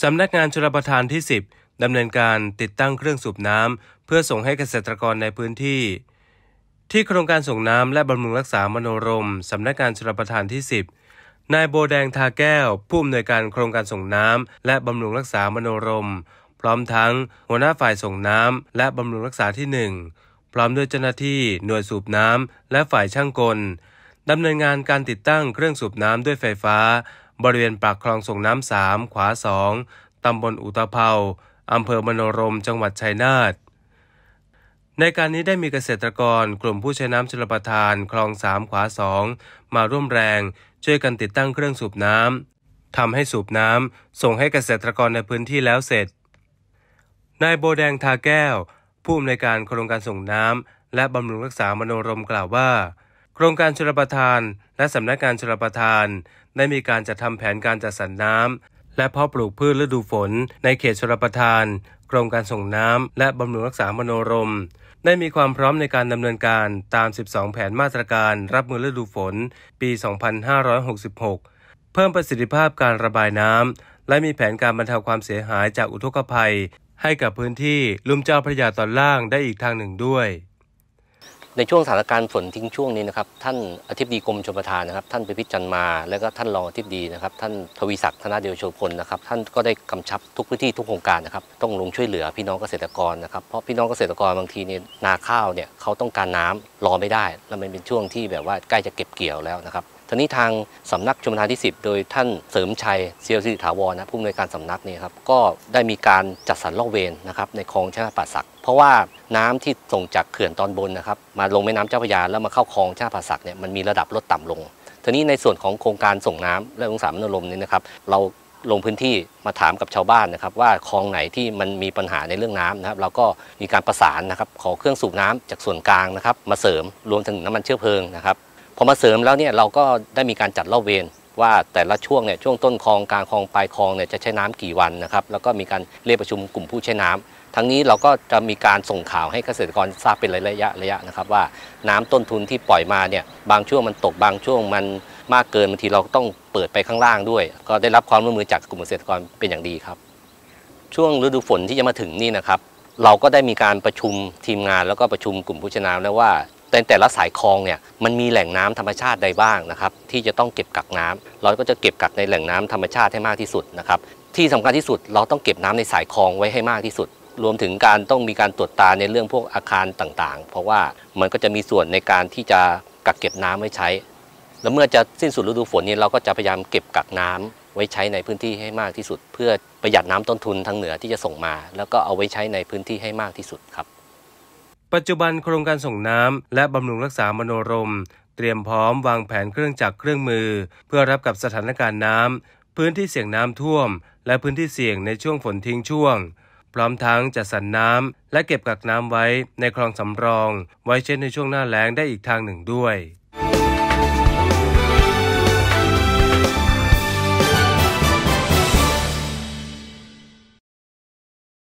สำนักงานชลประทานที่10ดำเนินการติดตั้งเครื่องสูบน้ำเพื่อส่งให้เกษตรกรในพื้นที่ ที่โครงการส่งน้ำและบำรุงรักษามโนรมสำนักงานชลประทานที่10นายโบแดงทาแก้ว ผู้อำนวยการโครงการส่งน้ำและบำรุงรักษามโนรมพร้อมทั้ง หัวหน้าฝ่ายส่งน้ำและบำรุงรักษาที่1พร้อมด้วยเจ้าหน้าที่ หน่วยสูบน้ำและฝ่ายช่างกลดำเนินงานการติดตั้งเครื่องสูบน้ำด้วยไฟฟ้าบริเวณปากคลองส่งน้ำสามขวาสองตำบลอุตเภาอำเภอมโนรม จังหวัดชัยนาทในการนี้ได้มีเกษตรกรกลุ่มผู้ใช้น้ำชลประทาน คลองสามขวาสองมาร่วมแรง ช่วยกันติดตั้งเครื่องสูบน้ำทำให้สูบน้ำส่งให้เกษตรกรในพื้นที่แล้วเสร็จ นายโบแดงทาแก้ว ผู้อำนวยการโครงการส่งน้ำและบำรุงรักษามโนรมกล่าวว่าครงการชลประทานและสำนักงานชลประทาน ได้มีการจัดทำแผนการจัดสรรน้ำและเพาะปลูกพืชฤดูฝน ในเขตชลประทานกรมการส่งน้ำและบำรุงรักษามโนรมได้มีความพร้อมในการดำเนินการตาม 12 แผนมาตรการรับมือฤดูฝน ปี 2566 เพิ่มประสิทธิภาพการระบายน้ำและมีแผนการบรรเทาความเสียหายจากอุทกภัย ให้กับพื้นที่ลุ่มเจ้าพระยาตอนล่างได้อีกทางหนึ่งด้วยในช่วงสถานการณ์ฝนทิ้งช่วงนี้นะครับท่านอธิบดีกรมชลประทานนะครับท่านไปพิจารณาแล้วก็ท่านรองอธิบดีนะครับท่านทวีศักดิ์ธนาเดียวโชพลนะครับ ท่านก็ได้กำชับทุกพื้นที่ทุกโครงการนะครับ ต้องลงช่วยเหลือพี่น้องเกษตรกรนะครับเพราะพี่น้องเกษตรกรบางทีเนี่ยนาข้าวเนี่ยเขาต้องการน้ำรอไม่ได้แล้วมันเป็นช่วงที่แบบว่าใกล้จะเก็บเกี่ยวแล้วนะครับทีนี้ทางสำนักชุมทานที่ 10 โดยท่านเสริมชัยเซียวสิริถาวรนะผู้อำนวยการสำนักนี่ครับ ก็ได้มีการจัดสรรล่องเวนนะครับ ในคลองชนาป่าศักเพราะว่าน้ำที่ส่งจากเขื่อนตอนบนนะครับ มาลงแม่น้ำเจ้าพระยาแล้วมาเข้าคลองชนาป่าศักเนี่ยมันมีระดับลดต่ำลงทีนี้ในส่วนของโครงการส่งน้ำและองศามนลมนี่นะครับ เราลงพื้นที่มาถามกับชาวบ้านนะครับ ว่าคลองไหนที่มันมีปัญหาในเรื่องน้ำนะครับ เราก็มีการประสานนะครับขอเครื่องสูบน้ำจากส่วนกลางนะครับ มาเสริมรวมถึงน้ำมันเชื้อเพลิงนะครับพอมาเสริมแล้วเนี่ยเราก็ได้มีการจัดรอบเวรว่าแต่ละช่วงเนี่ยช่วงต้นคลองกลางคลองปลายคลองเนี่ยจะใช้น้ำกี่วันนะครับแล้วก็มีการเรียกประชุมกลุ่มผู้ใช้น้ำ ทั้งนี้เราก็จะมีการส่งข่าวให้เกษตรกรทราบเป็นระยะระยะนะครับ ว่าน้ำต้นทุนที่ปล่อยมาเนี่ยบางช่วงมันตกบางช่วงมันมากเกินบางทีเราต้องเปิดไปข้างล่างด้วย ก็ได้รับความร่วมมือจากกลุ่มเกษตรกรเป็นอย่างดีครับ ช่วงฤดูฝนที่จะมาถึงนี่นะครับเราก็ได้มีการประชุมทีมงาน แล้วก็ประชุมกลุ่มผู้ชนะแล้วว่าแต่แต่ละสายคลองเนี่ยมันมีแหล่งน้ำธรรมชาติใดบ้างนะครับ ที่จะต้องเก็บกักน้ำเราก็จะเก็บกักในแหล่งน้ำธรรมชาติให้มากที่สุดนะครับที่สำคัญที่สุดเราต้องเก็บน้ำในสายคลองไว้ให้มากที่สุด รวมถึงการต้องมีการตรวจตาในเรื่องพวกอาคารต่างๆ เพราะว่ามันก็จะมีส่วนในการที่จะกักเก็บน้ำไว้ใช้แล้วเมื่อจะสิ้นสุดฤดูฝนนี้เราก็จะพยายามเก็บกักน้ำไว้ใช้ในพื้นที่ให้มากที่สุด เพื่อประหยัดน้ำต้นทุนทางเหนือที่จะส่งมา แล้วก็เอาไว้ใช้ในพื้นที่ให้มากที่สุดครับปัจจุบันโครงการส่งน้ำและบำรุงรักษามโนรม เตรียมพร้อมวางแผนเครื่องจักรเครื่องมือ เพื่อรับกับสถานการณ์น้ำพื้นที่เสี่ยงน้ำท่วม และพื้นที่เสี่ยงในช่วงฝนทิ้งช่วง พร้อมทั้งจัดสรรน้ำและเก็บกักน้ำไว้ในคลองสำรองไว้เช่นในช่วงหน้าแล้งได้อีกทางหนึ่งด้วย